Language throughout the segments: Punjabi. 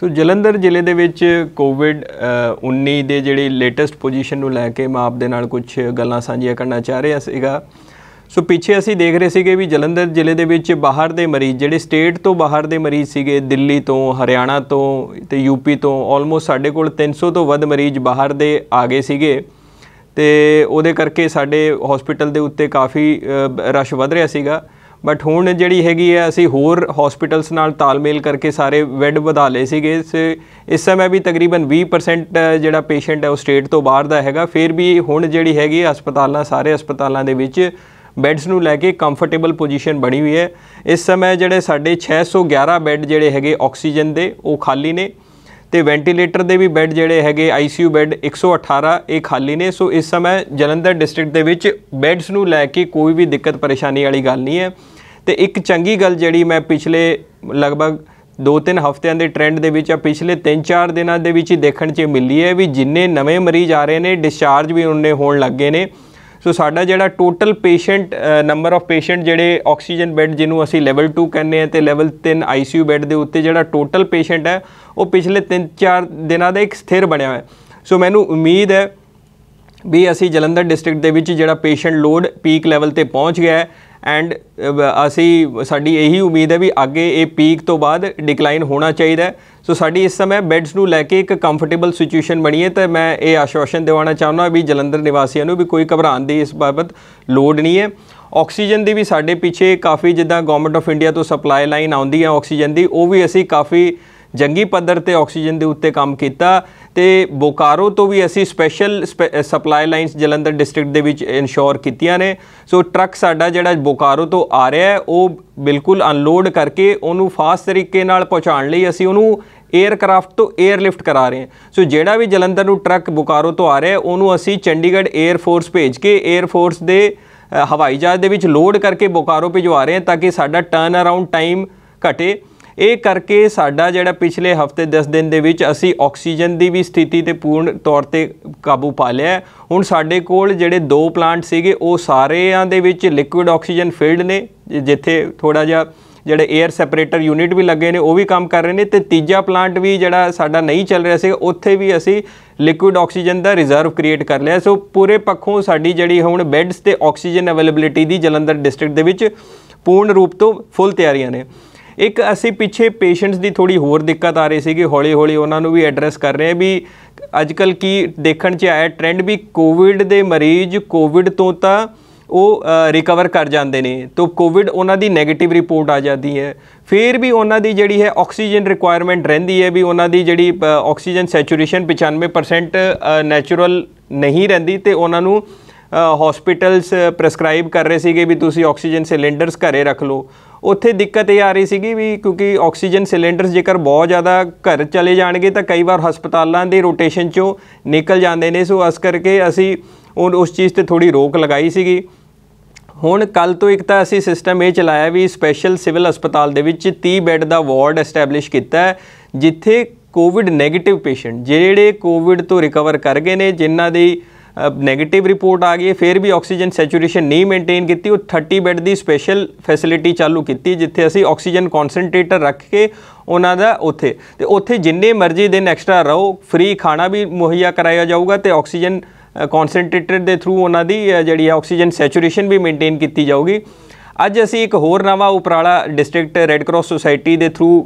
ਸੋ ਜਲੰਧਰ ਜ਼ਿਲ੍ਹੇ ਦੇ ਵਿੱਚ ਕੋਵਿਡ 19 ਦੇ ਜਿਹੜੀ ਲੇਟੈਸਟ ਪੋਜੀਸ਼ਨ ਨੂੰ ਲੈ ਕੇ ਮੈਂ ਆਪ ਦੇ ਨਾਲ ਕੁਝ ਗੱਲਾਂ ਸਾਂਝੀਆਂ ਕਰਨਾ ਚਾਹ ਰਿਹਾ ਸੀਗਾ ਸੋ ਪਿੱਛੇ ਅਸੀਂ ਦੇਖ ਰਹੇ ਸੀਗੇ ਵੀ ਜਲੰਧਰ ਜ਼ਿਲ੍ਹੇ ਦੇ ਵਿੱਚ ਬਾਹਰ ਦੇ ਮਰੀਜ਼ ਜਿਹੜੇ ਸਟੇਟ ਤੋਂ ਬਾਹਰ ਦੇ ਮਰੀਜ਼ ਸੀਗੇ ਦਿੱਲੀ ਤੋਂ ਹਰਿਆਣਾ ਤੋਂ ਤੇ ਯੂਪੀ ਤੋਂ ਆਲਮੋਸਟ ਸਾਡੇ ਕੋਲ 300 ਤੋਂ ਵੱਧ ਮਰੀਜ਼ ਬਾਹਰ ਦੇ ਆ ਗਏ ਸੀਗੇ ਤੇ ਉਹਦੇ ਕਰਕੇ ਸਾਡੇ ਹਸਪੀਟਲ ਦੇ ਉੱਤੇ ਕਾਫੀ ਰਸ਼ ਵਧ ਰਿਹਾ ਸੀਗਾ ਬਟ ਹੁਣ ਜਿਹੜੀ ਹੈਗੀ ਹੈ ਅਸੀਂ ਹੋਰ ਹਸਪੀਟਲਸ ਨਾਲ ਤਾਲਮੇਲ ਕਰਕੇ ਸਾਰੇ ਬੈੱਡ ਵਧਾ ਲਏ ਸੀਗੇ ਇਸ ਸਮੇਂ ਵੀ ਤਕਰੀਬਨ 20% ਜਿਹੜਾ ਪੇਸ਼ੈਂਟ ਹੈ ਉਹ ਸਟੇਟ ਤੋਂ ਬਾਹਰ ਦਾ ਹੈਗਾ ਫਿਰ ਵੀ ਹੁਣ ਜਿਹੜੀ ਹੈਗੀ ਹਸਪਤਾਲਾਂ ਸਾਰੇ ਹਸਪਤਾਲਾਂ ਦੇ ਵਿੱਚ ਬੈੱਡਸ ਨੂੰ ਲੈ ਕੇ ਕੰਫਰਟੇਬਲ ਪੋਜੀਸ਼ਨ ਬਣੀ ਹੋਈ ਹੈ ਇਸ ਸਮੇਂ ਜਿਹੜੇ ਸਾਡੇ 611 ਬੈੱਡ ਜਿਹੜੇ ਹੈਗੇ ਆਕਸੀਜਨ ਦੇ ਉਹ ਖਾਲੀ ਨੇ ਤੇ ਵੈਂਟੀਲੇਟਰ ਦੇ ਵੀ ਬੈੱਡ ਜਿਹੜੇ ਹੈਗੇ ਆਈਸੀਯੂ ਬੈੱਡ 118 ਇਹ ਖਾਲੀ ਨੇ ਸੋ ਇਸ ਸਮੇਂ ਜਲੰਧਰ ਡਿਸਟ੍ਰਿਕਟ ਦੇ ਵਿੱਚ ਬੈੱਡਸ ਨੂੰ ਲੈ ਕੇ ਕੋਈ ਵੀ ਦਿੱਕਤ ਪਰੇਸ਼ਾਨੀ ਵਾਲੀ ਗੱਲ ਨਹੀਂ ਹੈ ਤੇ ਇੱਕ ਚੰਗੀ ਗੱਲ ਜਿਹੜੀ ਮੈਂ ਪਿਛਲੇ ਲਗਭਗ 2-3 ਹਫ਼ਤਿਆਂ ਦੇ ਟ੍ਰੈਂਡ ਦੇ ਵਿੱਚ ਆ ਪਿਛਲੇ 3-4 ਦਿਨਾਂ ਦੇ ਵਿੱਚ ਹੀ ਦੇਖਣ 'ਚ ਮਿਲੀ ਹੈ ਵੀ ਜਿੰਨੇ ਨਵੇਂ ਮਰੀਜ਼ ਆ ਰਹੇ ਨੇ ਡਿਸਚਾਰਜ ਵੀ ਉਹਨੇ ਹੋਣ ਲੱਗੇ ਨੇ ਸੋ ਸਾਡਾ ਜਿਹੜਾ total patient number of patient ਜਿਹੜੇ ਆਕਸੀਜਨ ਬੈੱਡ ਜਿਹਨੂੰ ਅਸੀਂ ਲੈਵਲ 2 ਕਹਿੰਦੇ ਆ ਤੇ ਲੈਵਲ 3 ਆਈਸੀਯੂ ਬੈੱਡ ਦੇ ਉੱਤੇ ਜਿਹੜਾ ਟੋਟਲ ਪੇਸ਼ੈਂਟ ਹੈ ਉਹ ਪਿਛਲੇ 3-4 ਦਿਨਾਂ ਦਾ ਇੱਕ ਸਥਿਰ ਬਣਿਆ ਹੋਇਆ ਸੋ ਮੈਨੂੰ ਉਮੀਦ ਹੈ ਵੀ ਅਸੀਂ ਜਲੰਧਰ ਡਿਸਟ੍ਰਿਕਟ ਦੇ ਵਿੱਚ ਜਿਹੜਾ ਪੇਸ਼ੈਂਟ ਲੋਡ ਪੀਕ ਲੈਵਲ ਤੇ ਪਹੁੰਚ ਗਿਆ ਹੈ ਐਂਡ ਅਸੀਂ ਸਾਡੀ ਇਹੀ ਉਮੀਦ ਹੈ ਵੀ ਅੱਗੇ ਇਹ ਪੀਕ ਤੋਂ ਬਾਅਦ ਡਿਕਲਾਈਨ ਹੋਣਾ ਚਾਹੀਦਾ ਹੈ ਸੋ ਸਾਡੀ ਇਸ ਸਮੇਂ ਬੈਡਸ ਨੂੰ ਲੈ ਕੇ ਇੱਕ ਕੰਫਰਟੇਬਲ ਸਿਚੁਏਸ਼ਨ ਬਣੀ ਹੈ ਤੇ ਮੈਂ ਇਹ ਆਸ਼ਵਾਸਨ ਦਿਵਾਉਣਾ ਚਾਹੁੰਦਾ ਵੀ ਜਲੰਧਰ ਨਿਵਾਸੀਆਂ ਨੂੰ ਵੀ ਕੋਈ ਘਬਰਾਣ ਦੀ ਇਸ ਬਾਬਤ ਲੋੜ ਨਹੀਂ ਹੈ ਆਕਸੀਜਨ ਦੀ ਵੀ ਸਾਡੇ ਪਿੱਛੇ ਕਾਫੀ ਜਿੱਦਾਂ ਗਵਰਨਮੈਂਟ ਆਫ ਇੰਡੀਆ ਤੋਂ ਸਪਲਾਈ ਲਾਈਨ ਆਉਂਦੀ ਹੈ ਆਕਸੀਜਨ ਦੀ ਉਹ ਵੀ ਅਸੀਂ ਕਾਫੀ ਜੰਗੀ ਪੱਧਰ ਤੇ ਆਕਸੀਜਨ ਦੇ ਉੱਤੇ ਕੰਮ ਕੀਤਾ ਤੇ ਬੋਕਾਰੋ ਤੋਂ ਵੀ ਅਸੀਂ special supply lines Jalandhar district ਦੇ ਵਿੱਚ ਇਨਸ਼ੋਰ ਕੀਤੀਆਂ ਨੇ ਸੋ ਟਰੱਕ ਸਾਡਾ ਜਿਹੜਾ ਬੋਕਾਰੋ ਤੋਂ ਆ ਰਿਹਾ ਹੈ ਉਹ ਬਿਲਕੁਲ ਅਨਲੋਡ ਕਰਕੇ ਉਹਨੂੰ ਫਾਸਟ ਤਰੀਕੇ ਨਾਲ ਪਹੁੰਚਾਉਣ ਲਈ ਅਸੀਂ ਉਹਨੂੰ 에ਅਰਕ੍ਰਾਫਟ ਤੋਂ ਲਿਫਟ ਕਰਾ ਰਹੇ ਹਾਂ ਸੋ ਜਿਹੜਾ ਵੀ ਜਲੰਧਰ ਨੂੰ ਟਰੱਕ ਬੁਕਾਰੋ ਤੋਂ ਆ ਰਿਹਾ ਉਹਨੂੰ ਅਸੀਂ ਚੰਡੀਗੜ੍ਹ 에ਅਰ ਫੋਰਸ ਭੇਜ ਕੇ 에ਅਰ ਫੋਰਸ ਦੇ ਹਵਾਈ ਜਹਾਜ਼ ਦੇ ਵਿੱਚ ਲੋਡ ਕਰਕੇ ਬੁਕਾਰੋ ਭਿਜਵਾ ਰਹੇ ਹਾਂ ਤਾਂ ਕਿ ਸਾਡਾ ਟਰਨ ਅਰਾਊਂਡ ਟਾਈਮ ਘਟੇ ਇਹ ਕਰਕੇ ਸਾਡਾ ਜਿਹੜਾ ਪਿਛਲੇ ਹਫਤੇ 10 ਦਿਨ ਦੇ ਵਿੱਚ ਅਸੀਂ ਆਕਸੀਜਨ ਦੀ ਵੀ ਸਥਿਤੀ ਤੇ ਪੂਰਨ ਤੌਰ ਤੇ ਕਾਬੂ ਪਾ ਲਿਆ ਹੁਣ ਸਾਡੇ ਕੋਲ ਜਿਹੜੇ ਦੋ ਪਲਾਂਟ ਸੀਗੇ ਉਹ ਸਾਰਿਆਂ ਦੇ ਵਿੱਚ ਲਿਕੁਇਡ ਆਕਸੀਜਨ ਫਿਲਡ ਨੇ ਜਿੱਥੇ ਥੋੜਾ ਜਿਹਾ ਜਿਹੜੇ 에ਅਰ ਸੈਪਰੇਟਰ ਯੂਨਿਟ ਵੀ ਲੱਗੇ ਨੇ ਉਹ ਵੀ ਕੰਮ ਕਰ ਰਹੇ ਨੇ ਤੇ ਤੀਜਾ ਪਲਾਂਟ ਵੀ ਜਿਹੜਾ ਸਾਡਾ ਨਹੀਂ ਚੱਲ ਰਿਹਾ ਸੀ ਉੱਥੇ ਵੀ ਅਸੀਂ ਲਿਕੁਇਡ ਆਕਸੀਜਨ ਦਾ ਰਿਜ਼ਰਵ ਕ੍ਰੀਏਟ ਕਰ ਲਿਆ ਸੋ ਪੂਰੇ ਪੱਖੋਂ ਸਾਡੀ ਜਿਹੜੀ ਹੁਣ ਬੈਡਸ ਤੇ ਆਕਸੀਜਨ ਅਵੇਲੇਬਿਲਿਟੀ ਦੀ ਜਲੰਧਰ ਡਿਸਟ੍ਰਿਕਟ ਦੇ ਵਿੱਚ ਪੂਰਨ ਰੂਪ ਤੋਂ ਫੁੱਲ ਤਿਆਰੀਆਂ ਨੇ ਇੱਕ ਅਸੀਂ ਪਿੱਛੇ ਪੇਸ਼ੈਂਟਸ ਦੀ ਥੋੜੀ ਹੋਰ ਦਿੱਕਤ ਆ ਰਹੀ ਸੀਗੀ ਹੌਲੀ ਹੌਲੀ ਉਹਨਾਂ ਨੂੰ ਵੀ ਐਡਰੈਸ ਕਰ ਰਹੇ ਆ ਵੀ ਅੱਜਕੱਲ ਕੀ ਦੇਖਣ 'ਚ ਆਇਆ ਟ੍ਰੈਂਡ ਵੀ ਕੋਵਿਡ ਦੇ ਮਰੀਜ਼ ਕੋਵਿਡ ਤੋਂ ਤਾਂ ਉਹ ਰਿਕਵਰ ਕਰ ਜਾਂਦੇ ਨੇ ਤੋਂ ਕੋਵਿਡ ਉਹਨਾਂ ਦੀ 네ਗੇਟਿਵ ਰਿਪੋਰਟ ਆ ਜਾਂਦੀ ਹੈ ਫਿਰ ਵੀ ਉਹਨਾਂ ਦੀ ਜਿਹੜੀ ਹੈ ਆਕਸੀਜਨ ਰਿਕੁਆਇਰਮੈਂਟ ਰਹਿੰਦੀ ਹੈ ਵੀ ਉਹਨਾਂ ਦੀ ਜਿਹੜੀ ਆਕਸੀਜਨ ਸੈਚੂਰੇਸ਼ਨ 95% ਨੈਚੁਰਲ ਨਹੀਂ ਰਹਿੰਦੀ ਤੇ ਉਹਨਾਂ ਨੂੰ ਹਸਪੀਟਲਸ ਪ੍ਰੈਸਕ੍ਰਾਈਬ ਕਰ ਰਹੇ ਸੀਗੇ ਵੀ ਤੁਸੀਂ ਆਕਸੀਜਨ ਸਿਲੰਡਰਸ ਘਰੇ ਰੱਖ ਲਓ ਉੱਥੇ ਦਿੱਕਤ ਇਹ ਆ ਰਹੀ ਸੀਗੀ ਵੀ ਕਿਉਂਕਿ ਆਕਸੀਜਨ ਸਿਲੰਡਰਸ ਜੇਕਰ ਬਹੁਤ ਜ਼ਿਆਦਾ ਘਰ ਚਲੇ ਜਾਣਗੇ ਤਾਂ ਕਈ ਵਾਰ ਹਸਪਤਾਲਾਂ ਦੇ ਰੋਟੇਸ਼ਨ ਚੋਂ ਨਿਕਲ ਜਾਂਦੇ ਨੇ ਸੋ ਅਸ ਕਰਕੇ ਅਸੀਂ ਉਸ ਚੀਜ਼ ਤੇ ਥੋੜੀ ਰੋਕ ਲਗਾਈ ਸੀਗੀ ਹੁਣ ਕੱਲ ਤੋਂ ਇੱਕ ਤਾਂ ਅਸੀਂ ਸਿਸਟਮ ਇਹ ਚਲਾਇਆ ਵੀ ਸਪੈਸ਼ਲ ਸਿਵਲ ਹਸਪਤਾਲ ਦੇ ਵਿੱਚ 30 ਬੈੱਡ ਦਾ ਵਾਰਡ ਐਸਟੈਬਲਿਸ਼ ਕੀਤਾ ਜਿੱਥੇ ਕੋਵਿਡ 네ਗੇਟਿਵ ਪੇਸ਼ੈਂਟ ਜਿਹੜੇ ਕੋਵਿਡ ਤੋਂ ਰਿਕਵਰ ਕਰ ਗਏ ਨੇ ਜਿਨ੍ਹਾਂ ਦੀ ਨੈਗੇਟਿਵ ਰਿਪੋਰਟ ਆ ਗਈ ਫਿਰ ਵੀ ਆਕਸੀਜਨ ਸੈਚੂਰੇਸ਼ਨ ਨਹੀਂ ਮੇਨਟੇਨ ਕੀਤੀ ਉਹ 30 ਬੈੱਡ ਦੀ ਸਪੈਸ਼ਲ ਫੈਸਿਲਿਟੀ ਚਾਲੂ ਕੀਤੀ ਜਿੱਥੇ ਅਸੀਂ ਆਕਸੀਜਨ ਕਨਸੈਂਟਰੇਟਰ ਰੱਖ ਕੇ ਉਹਨਾਂ ਦਾ ਉੱਥੇ ਤੇ ਉੱਥੇ ਜਿੰਨੇ ਮਰਜ਼ੀ ਦਿਨ ਐਕਸਟਰਾ ਰਹੋ ਫ੍ਰੀ ਖਾਣਾ ਵੀ ਮੁਹੱਈਆ ਕਰਾਇਆ ਜਾਊਗਾ ਤੇ ਆਕਸੀਜਨ ਕਨਸੈਂਟਰੇਟਰ ਦੇ ਥਰੂ ਉਹਨਾਂ ਦੀ ਜਿਹੜੀ ਹੈ ਆਕਸੀਜਨ ਸੈਚੂਰੇਸ਼ਨ ਵੀ ਮੇਨਟੇਨ ਕੀਤੀ ਜਾਊਗੀ ਅੱਜ ਅਸੀਂ ਇੱਕ ਹੋਰ ਨਵਾਂ ਉਪਰਾਲਾ ਡਿਸਟ੍ਰਿਕਟ ਰੈੱਡ ਕਰਾਸ ਸੁਸਾਇਟੀ ਦੇ ਥਰੂ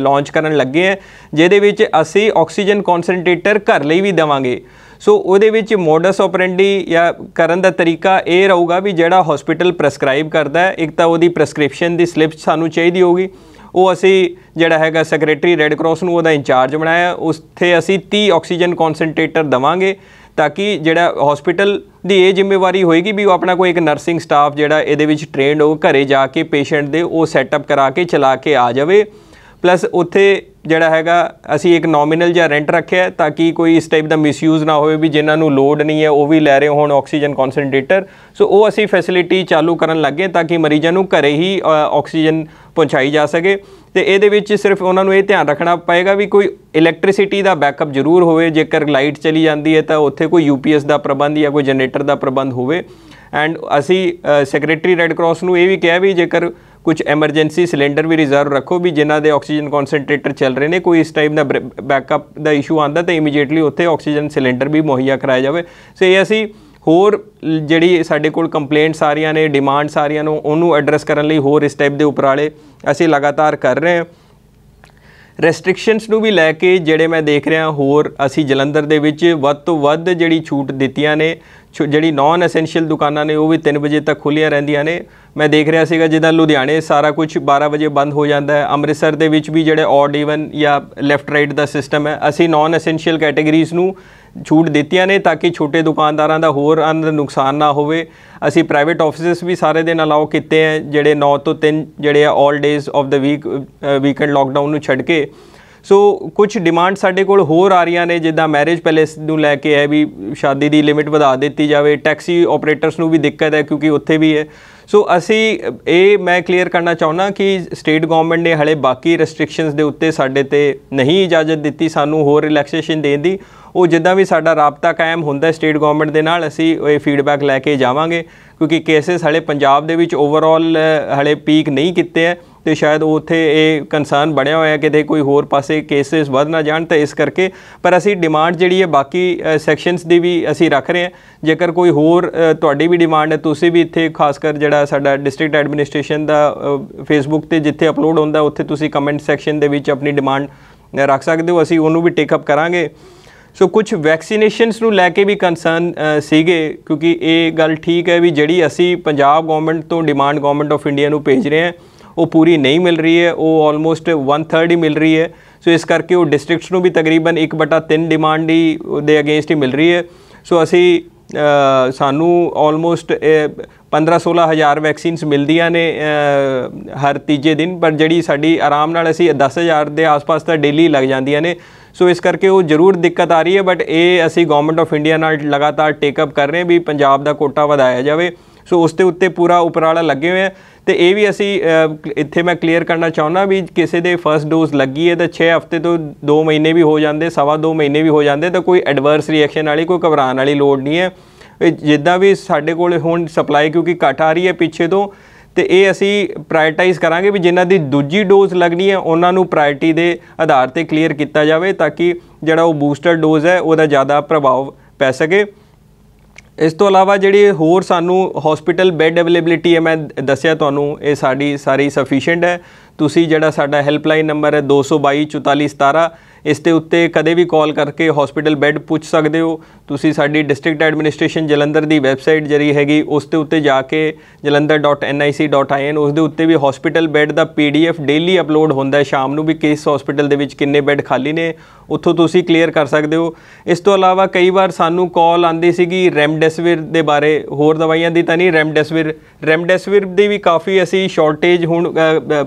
ਲਾਂਚ ਕਰਨ ਲੱਗੇ ਹਾਂ ਜਿਹਦੇ ਵਿੱਚ ਅਸੀਂ ਆਕਸੀਜਨ ਕਨਸੈਂਟਰੇਟਰ ਘਰ ਲਈ ਵੀ ਦੇਵਾਂਗੇ ਸੋ ਉਹਦੇ ਵਿੱਚ ਮੋਡਸ ਆਪਰੈਂਡੀ ਜਾਂ ਕਰਨ ਦਾ ਤਰੀਕਾ ਇਹ ਰਹੂਗਾ ਵੀ ਜਿਹੜਾ ਹਸਪੀਟਲ ਪ੍ਰੈਸਕ੍ਰਾਈਬ ਕਰਦਾ ਹੈ ਇੱਕ ਤਾਂ ਉਹਦੀ ਪ੍ਰੈਸਕ੍ਰਿਪਸ਼ਨ ਦੀ ਸਲਿੱਪ ਸਾਨੂੰ ਚਾਹੀਦੀ ਹੋਗੀ ਉਹ ਅਸੀਂ ਜਿਹੜਾ ਹੈਗਾ ਸੈਕਟਰੀ ਰੈੱਡ ਕਰਾਸ ਨੂੰ ਉਹਦਾ ਇੰਚਾਰਜ ਬਣਾਇਆ ਉੱਥੇ ਅਸੀਂ 30 ਆਕਸੀਜਨ ਕਨਸੈਂਟਰੇਟਰ ਦਵਾਂਗੇ ਤਾਂ ਕਿ ਜਿਹੜਾ ਹਸਪੀਟਲ ਦੀ ਇਹ ਜ਼ਿੰਮੇਵਾਰੀ ਹੋਏਗੀ ਵੀ ਉਹ ਆਪਣਾ ਕੋਈ ਇੱਕ ਨਰਸਿੰਗ ਸਟਾਫ ਜਿਹੜਾ ਇਹਦੇ ਵਿੱਚ ਟ੍ਰੇਨਡ ਹੋ ਘਰੇ ਜਾ ਕੇ ਪੇਸ਼ੈਂਟ ਦੇ ਉਹ ਸੈਟਅਪ ਕਰਾ ਕੇ ਚਲਾ ਕੇ ਆ ਜਾਵੇ ਪਲੱਸ ਉੱਥੇ ਜਿਹੜਾ ਹੈਗਾ ਅਸੀਂ ਇੱਕ ਨੋਮੀਨਲ ਜਾਂ ਰੈਂਟ ਰੱਖਿਆ ਤਾਂ ਕਿ ਕੋਈ ਇਸ ਟਾਈਪ ਦਾ ਮਿਸਯੂਜ਼ ਨਾ ਹੋਵੇ ਵੀ ਜਿਨ੍ਹਾਂ ਨੂੰ ਲੋਡ ਨਹੀਂ ਹੈ ਉਹ ਵੀ ਲੈ ਰਹੇ ਹੋਣ ਆਕਸੀਜਨ ਕਨਸੈਂਟਰੇਟਰ ਸੋ ਉਹ ਅਸੀਂ ਫੈਸਿਲਿਟੀ ਚਾਲੂ ਕਰਨ ਲੱਗੇ ਤਾਂ ਕਿ ਮਰੀਜ਼ਾਂ ਨੂੰ ਘਰੇ ਹੀ ਆਕਸੀਜਨ ਪਹੁੰਚਾਈ ਜਾ ਸਕੇ ਤੇ ਇਹਦੇ ਵਿੱਚ ਸਿਰਫ ਉਹਨਾਂ ਨੂੰ ਇਹ ਧਿਆਨ ਰੱਖਣਾ ਪਏਗਾ ਵੀ ਕੋਈ ਇਲੈਕਟ੍ਰਿਸਿਟੀ ਦਾ ਬੈਕਅਪ ਜ਼ਰੂਰ ਹੋਵੇ ਜੇਕਰ ਲਾਈਟ ਚਲੀ ਜਾਂਦੀ ਹੈ ਤਾਂ ਉੱਥੇ ਕੋਈ ਯੂਪੀਐਸ ਦਾ ਪ੍ਰਬੰਧ ਜਾਂ ਕੋਈ ਜਨਰੇਟਰ ਦਾ ਪ੍ਰਬੰਧ ਹੋਵੇ ਐਂਡ ਅਸੀਂ ਸੈਕਟਰੀ ਰੈੱਡ ਕਰਾਸ ਨੂੰ ਇਹ ਵੀ ਕਿਹਾ ਵੀ ਜੇਕਰ ਕੁਝ ਐਮਰਜੈਂਸੀ ਸਿਲੰਡਰ ਵੀ ਰਿਜ਼ਰਵ ਰੱਖੋ ਵੀ ਜਿਨ੍ਹਾਂ ਦੇ ਆਕਸੀਜਨ ਕਨਸੈਂਟਰੇਟਰ ਚੱਲ ਰਹੇ ਨੇ ਕੋਈ ਇਸ ਟਾਈਪ ਦਾ ਬੈਕਅਪ ਦਾ ਇਸ਼ੂ ਆਂਦਾ ਤਾਂ ਇਮੀਡੀਏਟਲੀ ਉੱਥੇ ਆਕਸੀਜਨ ਸਿਲੰਡਰ ਵੀ ਮੁਹੱਈਆ ਕਰਾਇਆ ਜਾਵੇ ਸੋ ਇਹ ਅਸੀਂ ਹੋਰ ਜਿਹੜੀ ਸਾਡੇ ਕੋਲ ਕੰਪਲੇਂਟਸ ਆ ਰਹੀਆਂ ਨੇ ਡਿਮਾਂਡਸ ਆ ਰਹੀਆਂ ਨੂੰ ਉਹਨੂੰ ਐਡਰੈਸ ਕਰਨ ਲਈ ਹੋਰ ਇਸ ਟਾਈਪ ਦੇ ਉਪਰਾਲੇ ਅਸੀਂ ਲਗਾਤਾਰ ਕਰ ਰਹੇ ਹਾਂ ਰੈਸਟ੍ਰਿਕਸ਼ਨਸ ਨੂੰ ਵੀ ਲੈ ਕੇ ਜਿਹੜੇ ਮੈਂ ਦੇਖ ਰਿਹਾ ਹੋਰ ਅਸੀਂ ਜਲੰਧਰ ਦੇ ਵਿੱਚ ਵੱਧ ਤੋਂ ਵੱਧ ਜਿਹੜੀ ਛੂਟ ਦਿੱਤੀਆਂ ਨੇ ਜਿਹੜੀ ਨਾਨ ਐਸੈਂਸ਼ੀਅਲ ਦੁਕਾਨਾਂ ਨੇ ਉਹ ਵੀ 3 ਵਜੇ ਤੱਕ ਖੁੱਲੀਆਂ ਰਹਿੰਦੀਆਂ ਨੇ ਮੈਂ ਦੇਖ ਰਿਹਾ ਸੀਗਾ ਜਿੱਦਾਂ ਲੁਧਿਆਣੇ ਸਾਰਾ ਕੁਝ 12 ਵਜੇ ਬੰਦ ਹੋ ਜਾਂਦਾ ਹੈ ਅੰਮ੍ਰਿਤਸਰ ਦੇ ਵਿੱਚ ਵੀ ਜਿਹੜੇ ਆਡ ਇਵਨ ਜਾਂ ਲੈਫਟ ਰਾਈਟ ਦਾ ਸਿਸਟਮ ਹੈ ਅਸੀਂ ਨਾਨ ਐਸੈਂਸ਼ੀਅਲ ਕੈਟਾਗਰੀਜ਼ ਨੂੰ ਛੂਟ ਦਿੱਤੀਆਂ ਨੇ ਤਾਂ ਕਿ ਛੋਟੇ ਦੁਕਾਨਦਾਰਾਂ ਦਾ ਹੋਰ ਅੰਦਰ ਨੁਕਸਾਨ ਨਾ ਹੋਵੇ ਅਸੀਂ ਪ੍ਰਾਈਵੇਟ ਆਫਿਸਸ ਵੀ ਸਾਰੇ ਦਿਨ ਅਲਾਉ ਕੀਤੇ ਹੈ ਜਿਹੜੇ 9 ਤੋਂ 3 ਜਿਹੜੇ ਆ 올 ਡੇਜ਼ ਆਫ ਦਾ ਵੀਕ ਵੀਕਐਂਡ ਲਾਕਡਾਊਨ ਨੂੰ ਛੱਡ ਕੇ ਸੋ ਕੁਝ ਡਿਮਾਂਡ ਸਾਡੇ ਕੋਲ ਹੋਰ ਆ ਰਹੀਆਂ ਨੇ ਜਿੱਦਾਂ ਮੈਰਿਜ ਪੈਲੇਸ ਨੂੰ ਲੈ ਕੇ ਹੈ ਵੀ ਸ਼ਾਦੀ ਦੀ ਲਿਮਿਟ ਵਧਾ ਦਿੱਤੀ ਜਾਵੇ ਟੈਕਸੀ ਆਪਰੇਟਰਸ ਨੂੰ ਵੀ ਦਿੱਕਤ ਹੈ ਕਿਉਂਕਿ ਉੱਥੇ ਵੀ ਹੈ ਸੋ ਅਸੀਂ ਇਹ ਮੈਂ ਕਲੀਅਰ ਕਰਨਾ ਚਾਹੁੰਦਾ ਕਿ ਸਟੇਟ ਗਵਰਨਮੈਂਟ ਨੇ ਹਲੇ ਬਾਕੀ ਰੈਸਟ੍ਰਿਕਸ਼ਨਸ ਦੇ ਉੱਤੇ ਸਾਡੇ ਤੇ ਨਹੀਂ ਇਜਾਜ਼ਤ ਦਿੱਤੀ ਸਾਨੂੰ ਹੋਰ ਰਿਲੈਕਸੇਸ਼ਨ ਦੇਣ ਦੀ ਉਹ ਜਿੱਦਾਂ ਵੀ ਸਾਡਾ ਰابطਾ ਕਾਇਮ ਹੁੰਦਾ ਸਟੇਟ ਗਵਰਨਮੈਂਟ ਦੇ ਨਾਲ ਅਸੀਂ ਇਹ ਫੀਡਬੈਕ ਲੈ ਕੇ ਜਾਵਾਂਗੇ ਕਿਉਂਕਿ ਕੇਸਸ ਹਲੇ ਪੰਜਾਬ ਦੇ ਵਿੱਚ ਓਵਰਆਲ ਹਲੇ ਪੀਕ ਨਹੀਂ ਕੀਤੇ ਹੈ ਤੇ ਸ਼ਾਇਦ ਉੱਥੇ ਇਹ ਕਨਸਰਨ ਬਣਿਆ ਹੋਇਆ ਕਿਤੇ ਕੋਈ ਹੋਰ ਪਾਸੇ ਕੇਸਿਸ ਵੱਧ ਨਾ ਜਾਣ ਤਾਂ ਇਸ ਕਰਕੇ ਪਰ ਅਸੀਂ ਡਿਮਾਂਡ ਜਿਹੜੀ ਹੈ ਬਾਕੀ ਸੈਕਸ਼ਨਸ ਦੀ ਵੀ ਅਸੀਂ ਰੱਖ ਰਹੇ ਹਾਂ ਜੇਕਰ ਕੋਈ ਹੋਰ ਤੁਹਾਡੀ ਵੀ ਡਿਮਾਂਡ ਹੈ ਤੁਸੀਂ ਵੀ ਇੱਥੇ ਖਾਸ ਕਰ ਜਿਹੜਾ ਸਾਡਾ ਡਿਸਟ੍ਰਿਕਟ ਐਡਮਿਨਿਸਟ੍ਰੇਸ਼ਨ ਦਾ ਫੇਸਬੁੱਕ ਤੇ ਜਿੱਥੇ ਅਪਲੋਡ ਹੁੰਦਾ ਉੱਥੇ ਤੁਸੀਂ ਕਮੈਂਟ ਸੈਕਸ਼ਨ ਦੇ ਵਿੱਚ ਆਪਣੀ ਡਿਮਾਂਡ ਰੱਖ ਸਕਦੇ ਹੋ ਅਸੀਂ ਉਹਨੂੰ ਵੀ ਟੇਕ ਅਪ ਕਰਾਂਗੇ ਸੋ ਕੁਝ ਵੈਕਸੀਨੇਸ਼ਨਸ ਨੂੰ ਲੈ ਕੇ ਵੀ ਕਨਸਰਨ ਸੀਗੇ ਕਿਉਂਕਿ ਇਹ ਗੱਲ ਠੀਕ ਹੈ ਵੀ ਜਿਹੜੀ ਅਸੀਂ ਪੰਜਾਬ ਗਵਰਨਮੈਂਟ ਤੋਂ ਡਿਮਾਂਡ ਗਵਰਨਮੈਂਟ ਆਫ ਇੰਡੀਆ ਨੂੰ ਭੇਜ ਰਹੇ ਹਾਂ ਉਹ ਪੂਰੀ ਨਹੀਂ ਮਿਲ ਰਹੀ ਹੈ ਉਹ ਆਲਮੋਸਟ 1/3 ਹੀ ਮਿਲ ਰਹੀ ਹੈ ਸੋ ਇਸ ਕਰਕੇ ਉਹ ਡਿਸਟ੍ਰਿਕਟਸ ਨੂੰ ਵੀ ਤਕਰੀਬਨ 1/3 ਡਿਮਾਂਡ ਹੀ ਦੇ ਅਗੇਂਸਟ ਹੀ ਮਿਲ ਰਹੀ ਹੈ ਸੋ ਅਸੀਂ ਸਾਨੂੰ ਆਲਮੋਸਟ 15-16 ਹਜ਼ਾਰ ਵੈਕਸੀਨਸ ਮਿਲਦੀਆਂ ਨੇ ਹਰ ਤੀਜੇ ਦਿਨ ਪਰ ਜਿਹੜੀ ਸਾਡੀ ਆਰਾਮ ਨਾਲ ਅਸੀਂ 10000 ਦੇ ਆਸ-ਪਾਸ ਤਾਂ ਡੇਲੀ ਲੱਗ ਜਾਂਦੀਆਂ ਨੇ ਸੋ ਇਸ ਕਰਕੇ ਉਹ ਜ਼ਰੂਰ ਦਿੱਕਤ ਆ ਰਹੀ ਹੈ ਬਟ ਇਹ ਅਸੀਂ ਗਵਰਨਮੈਂਟ ਆਫ ਇੰਡੀਆ ਨਾਲ ਲਗਾਤਾਰ ਟੇਕ ਅਪ ਕਰ ਰਹੇ ਵੀ ਪੰਜਾਬ ਦਾ ਕੋਟਾ ਵਧਾਇਆ ਜਾਵੇ ਸੋ ਉਸ ਤੇ ਉੱਤੇ ਪੂਰਾ ਉਪਰਾਲਾ ਲੱਗੇ ਹੋਏ ਆ ਤੇ ਇਹ ਵੀ ਅਸੀਂ ਇੱਥੇ ਮੈਂ ਕਲੀਅਰ ਕਰਨਾ ਚਾਹੁੰਦਾ ਵੀ ਕਿਸੇ ਦੇ ਫਰਸਟ ਡੋਜ਼ ਲੱਗੀ ਹੈ ਤਾਂ 6 ਹਫ਼ਤੇ ਤੋਂ 2 ਮਹੀਨੇ ਵੀ ਹੋ ਜਾਂਦੇ ਸਵਾ 2 ਮਹੀਨੇ ਵੀ ਹੋ ਜਾਂਦੇ ਤਾਂ ਕੋਈ ਐਡਵਰਸ ਰਿਐਕਸ਼ਨ ਵਾਲੀ ਕੋਈ ਘਬਰਾਣ ਵਾਲੀ ਲੋੜ ਨਹੀਂ ਹੈ ਜਿੱਦਾਂ ਵੀ ਸਾਡੇ ਕੋਲ ਹੁਣ ਸਪਲਾਈ ਕਿਉਂਕਿ ਘਟ ਆ ਰਹੀ ਹੈ ਪਿੱਛੇ ਤੋਂ ਤੇ ਇਹ ਅਸੀਂ ਪ੍ਰਾਇਰਟਾਈਜ਼ ਕਰਾਂਗੇ ਵੀ ਜਿਨ੍ਹਾਂ ਦੀ ਦੂਜੀ ਡੋਜ਼ ਲੱਗਣੀ ਹੈ ਉਹਨਾਂ ਨੂੰ ਪ੍ਰਾਇਰਟੀ ਦੇ ਆਧਾਰ ਤੇ ਕਲੀਅਰ ਕੀਤਾ ਜਾਵੇ ਤਾਂ ਕਿ ਜਿਹੜਾ ਉਹ ਬੂਸਟਰ ਡੋਜ਼ ਹੈ ਉਹਦਾ ਜ਼ਿਆਦਾ ਪ੍ਰਭਾਵ ਪੈ ਸਕੇ ਇਸ ਤੋਂ ਇਲਾਵਾ ਜਿਹੜੀ ਹੋਰ ਸਾਨੂੰ ਹਸਪੀਟਲ ਬੈੱਡ ਅਵੇਲੇਬਿਲਿਟੀ ਹੈ ਮੈਂ ਦੱਸਿਆ ਤੁਹਾਨੂੰ ਇਹ ਸਾਡੀ ਸਾਰੀ ਸਫੀਸ਼ੀਐਂਟ ਹੈ ਤੁਸੀਂ ਜਿਹੜਾ ਸਾਡਾ ਹੈਲਪਲਾਈਨ ਨੰਬਰ ਹੈ ਇਸ ਦੇ ਉੱਤੇ ਕਦੇ ਵੀ ਕਾਲ ਕਰਕੇ ਹਸਪੀਟਲ ਬੈੱਡ ਪੁੱਛ ਸਕਦੇ ਹੋ ਤੁਸੀਂ ਸਾਡੀ ਡਿਸਟ੍ਰਿਕਟ ਐਡਮਿਨਿਸਟ੍ਰੇਸ਼ਨ ਜਲੰਧਰ ਦੀ ਵੈਬਸਾਈਟ ਜਰੀ ਹੈਗੀ ਉਸ ਦੇ ਉੱਤੇ ਜਾ ਕੇ jalandhar.nic.in ਉਸ ਦੇ ਉੱਤੇ ਵੀ ਹਸਪੀਟਲ ਬੈੱਡ ਦਾ ਪੀਡੀਐਫ ਡੇਲੀ ਅਪਲੋਡ ਹੁੰਦਾ ਹੈ ਸ਼ਾਮ ਨੂੰ ਵੀ ਕਿਸ ਹਸਪੀਟਲ ਦੇ ਵਿੱਚ ਕਿੰਨੇ ਬੈੱਡ ਖਾਲੀ ਨੇ ਉੱਥੋਂ ਤੁਸੀਂ ਕਲੀਅਰ ਕਰ ਸਕਦੇ ਹੋ ਇਸ ਤੋਂ ਇਲਾਵਾ ਕਈ ਵਾਰ ਸਾਨੂੰ ਕਾਲ ਆਂਦੀ ਸੀਗੀ ਰੈਮਡੈਸਵਿਰ ਦੇ ਬਾਰੇ ਹੋਰ ਦਵਾਈਆਂ ਦੀ ਤਾਂ ਨਹੀਂ ਰੈਮਡੈਸਵਿਰ ਰੈਮਡੈਸਵਿਰ ਦੀ ਵੀ ਕਾਫੀ ਅਸੀਂ ਸ਼ਾਰਟੇਜ ਹੁਣ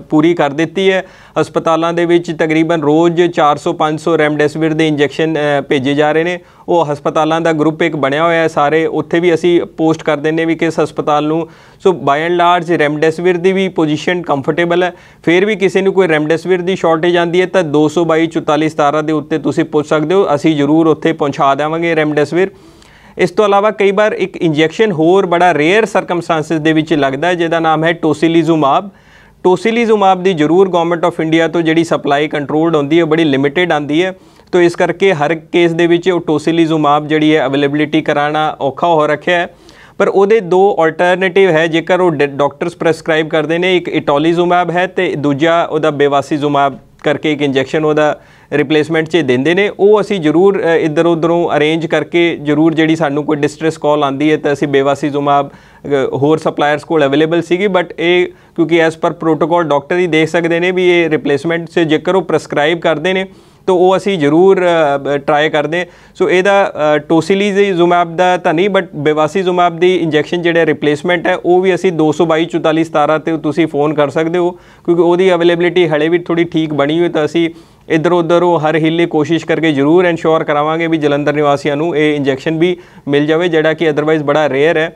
ਪੂਰੀ ਕਰ ਦਿੱਤੀ ਹੈ ਹਸਪਤਾਲਾਂ ਦੇ ਵਿੱਚ ਤਕਰੀਬਨ ਰੋਜ਼ 400 500 ਰੈਮਡੈਸਿਵਿਰ ਦੇ ਇੰਜੈਕਸ਼ਨ ਭੇਜੇ ਜਾ ਰਹੇ ਨੇ ਉਹ ਹਸਪਤਾਲਾਂ ਦਾ ਗਰੁੱਪ ਇੱਕ ਬਣਿਆ ਹੋਇਆ ਹੈ ਸਾਰੇ ਉੱਥੇ ਵੀ ਅਸੀਂ ਪੋਸਟ ਕਰ ਦਿੰਨੇ ਵੀ ਕਿਸ ਹਸਪਤਾਲ ਨੂੰ so by and large remdesivir ਦੀ ਵੀ ਪੋਜੀਸ਼ਨ ਕੰਫਰਟੇਬਲ ਹੈ ਫਿਰ ਵੀ ਕਿਸੇ ਨੂੰ ਕੋਈ ਰੈਮਡੈਸਿਵਿਰ ਦੀ ਸ਼ਾਰਟੇਜ ਆਂਦੀ ਹੈ ਤਾਂ 2224417 ਦੇ ਉੱਤੇ ਤੁਸੀਂ ਪੁੱਛ ਸਕਦੇ ਹੋ ਅਸੀਂ ਜ਼ਰੂਰ ਉੱਥੇ ਪਹੁੰਚਾ ਦੇਵਾਂਗੇ ਰੈਮਡੈਸਿਵਿਰ ਇਸ ਤੋਂ ਇਲਾਵਾ ਕਈ ਵਾਰ ਇੱਕ ਇੰਜੈਕਸ਼ਨ ਹੋਰ ਬੜਾ ਰੇਅਰ ਸਰਕਮਸਟੈਂਸਸ ਦੇ ਵਿੱਚ ਲੱਗਦਾ ਹੈ ਜਿਹਦਾ ਨਾਮ ਹੈ ਟੋਸੀਲੀਜ਼ੂਮਾਬ ਟੋਸਿਲੀਜ਼ੁਮਾਬ ਦੀ ਜ਼ਰੂਰ ਗਵਰਨਮੈਂਟ ਆਫ ਇੰਡੀਆ ਤੋਂ ਜਿਹੜੀ ਸਪਲਾਈ ਕੰਟਰੋਲਡ ਹੁੰਦੀ ਹੈ ਬੜੀ ਲਿਮਿਟਿਡ ਆਂਦੀ ਹੈ ਤੋ ਇਸ ਕਰਕੇ ਹਰ ਕੇਸ ਦੇ ਵਿੱਚ ਉਹ ਟੋਸਿਲੀਜ਼ੁਮਾਬ ਜਿਹੜੀ ਹੈ ਅਵੇਲੇਬਿਲਿਟੀ ਕਰਾਣਾ ਔਖਾ ਹੋ ਰੱਖਿਆ ਹੈ ਪਰ ਉਹਦੇ ਦੋ ਆਲਟਰਨੇਟਿਵ ਹੈ ਜੇਕਰ ਉਹ ਡਾਕਟਰਸ ਪ੍ਰੈਸਕ੍ਰਾਈਬ ਕਰਦੇ ਨੇ ਇੱਕ ਇਟੋਲੀਜ਼ੁਮਾਬ ਹੈ ਤੇ ਦੂਜਾ ਉਹਦਾ ਬੇਵਾਸੀਜ਼ੁਮਾਬ ਕਰਕੇ ਇੱਕ ਇੰਜੈਕਸ਼ਨ ਉਹਦਾ ਰਿਪਲੇਸਮੈਂਟ 'ਚ ਦਿੰਦੇ ਨੇ ਉਹ ਅਸੀਂ ਜ਼ਰੂਰ ਇੱਧਰ ਉੱਧਰੋਂ ਅਰੇਂਜ ਕਰਕੇ ਜ਼ਰੂਰ ਜਿਹੜੀ ਸਾਨੂੰ ਕੋਈ ਡਿਸਟ੍ਰੈਸ ਕਾਲ ਆਂਦੀ ਹੈ ਤਾਂ ਅਸੀਂ ਬੇਵਾਸੀ ਜ਼ੁਮਾਬ ਹੋਰ ਸਪਲਾਇਰਸ ਕੋਲ ਅਵੇਲੇਬਲ ਸੀਗੀ ਬਟ ਇਹ ਕਿਉਂਕਿ ਐਸ ਪਰ ਪ੍ਰੋਟੋਕਾਲ ਡਾਕਟਰ ਹੀ ਦੇਖ ਸਕਦੇ ਨੇ ਵੀ ਇਹ ਰਿਪਲੇਸਮੈਂਟ 'ਚ ਜੇਕਰ ਉਹ ਪ੍ਰਸਕ੍ਰਾਈਬ ਕਰਦੇ ਨੇ ਤਾਂ ਉਹ ਅਸੀਂ ਜ਼ਰੂਰ ਟਰਾਈ ਕਰਦੇ ਸੋ ਇਹਦਾ ਜ਼ੁਮਾਬ ਦਾ ਤਾਂ ਨਹੀਂ ਬਟ ਜ਼ੁਮਾਬ ਦੀ ਇੰਜੈਕਸ਼ਨ ਜਿਹੜਾ ਰਿਪਲੇਸਮੈਂਟ ਹੈ ਉਹ ਵੀ ਅਸੀਂ 2224417 ਤੇ ਤੁਸੀਂ ਫੋਨ ਕਰ ਸਕਦੇ ਹੋ ਕਿਉਂਕਿ ਉਹਦੀ ਅਵੇਲੇਬਿਲਿਟੀ ਹਲੇ ਵੀ ਥੋੜੀ ਠੀਕ ਬਣੀ ਹੋਈ ਤਾਂ ਅਸੀਂ ਇਧਰ ਉਧਰ ਉਹ ਹਰ ਹਿੱਲੇ ਕੋਸ਼ਿਸ਼ ਕਰਕੇ ਜ਼ਰੂਰ ਇਨਸ਼ੋਰ ਕਰਾਵਾਂਗੇ ਵੀ ਜਲੰਧਰ ਨਿਵਾਸੀਆਂ ਨੂੰ ਇਹ ਇੰਜੈਕਸ਼ਨ ਵੀ ਮਿਲ ਜਾਵੇ ਜਿਹੜਾ ਕਿ ਅਦਰਵਾਈਜ਼ ਬੜਾ ਰੇਅਰ ਹੈ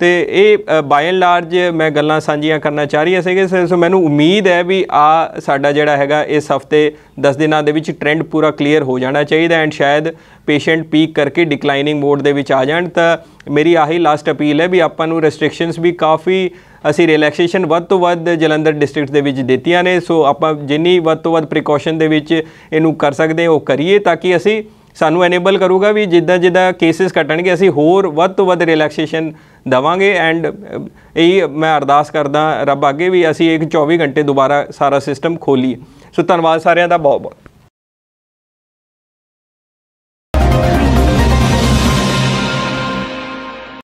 ਤੇ ਇਹ ਬਾਇਨ ਲਾਰਜ ਮੈਂ ਗੱਲਾਂ ਸਾਂਝੀਆਂ ਕਰਨਾ ਚਾਹ ਰਹੀ ਹਾਂ ਸਗੇ ਸੋ ਮੈਨੂੰ ਉਮੀਦ ਹੈ ਵੀ ਆ ਸਾਡਾ ਜਿਹੜਾ ਹੈਗਾ ਇਸ ਹਫਤੇ 10 ਦਿਨਾਂ ਦੇ ਵਿੱਚ ਟ੍ਰੈਂਡ ਪੂਰਾ ਕਲੀਅਰ ਹੋ ਜਾਣਾ ਚਾਹੀਦਾ ਐਂਡ ਸ਼ਾਇਦ ਪੇਸ਼ੈਂਟ ਪੀਕ ਕਰਕੇ ਡਿਕਲਾਈਨਿੰਗ ਮੋਡ ਦੇ ਵਿੱਚ ਆ ਜਾਣ ਤਾਂ ਮੇਰੀ ਆਹੀ ਲਾਸਟ ਅਪੀਲ ਹੈ ਵੀ ਆਪਾਂ ਨੂੰ ਰੈਸਟ੍ਰਿਕਸ਼ਨਸ ਵੀ ਕਾਫੀ ਅਸੀਂ ਰਿਲੈਕਸੇਸ਼ਨ ਵੱਧ ਤੋਂ ਵੱਧ ਜਲੰਧਰ ਡਿਸਟ੍ਰਿਕਟ ਦੇ ਵਿੱਚ ਦਿੱਤੀਆਂ ਨੇ ਸੋ ਆਪਾਂ ਜਿੰਨੀ ਵੱਧ ਤੋਂ ਵੱਧ ਪ੍ਰੀਕਾਸ਼ਨ ਦੇ ਵਿੱਚ ਇਹਨੂੰ ਕਰ ਸਕਦੇ ਉਹ ਕਰੀਏ ਤਾਂ ਕਿ ਅਸੀਂ ਸਾਨੂੰ ਐਨੇਬਲ ਕਰੂਗਾ ਵੀ ਜਿੱਦਾਂ ਜਿੱਦਾਂ ਕੇਸਿਸ ਘਟਣਗੇ ਅਸੀਂ ਹੋਰ ਵੱਧ ਤੋਂ ਵੱਧ ਰਿਲੈਕਸੇਸ਼ਨ ਦਵਾਂਗੇ ਐਂਡ ਇਹ ਮੈਂ ਅਰਦਾਸ ਕਰਦਾ ਰੱਬ ਅੱਗੇ ਵੀ ਅਸੀਂ ਇੱਕ 24 ਘੰਟੇ ਦੁਬਾਰਾ ਸਾਰਾ ਸਿਸਟਮ ਖੋਲੀਏ ਸੋ ਧੰਨਵਾਦ ਸਾਰਿਆਂ ਦਾ ਬਹੁਤ ਬਹੁਤ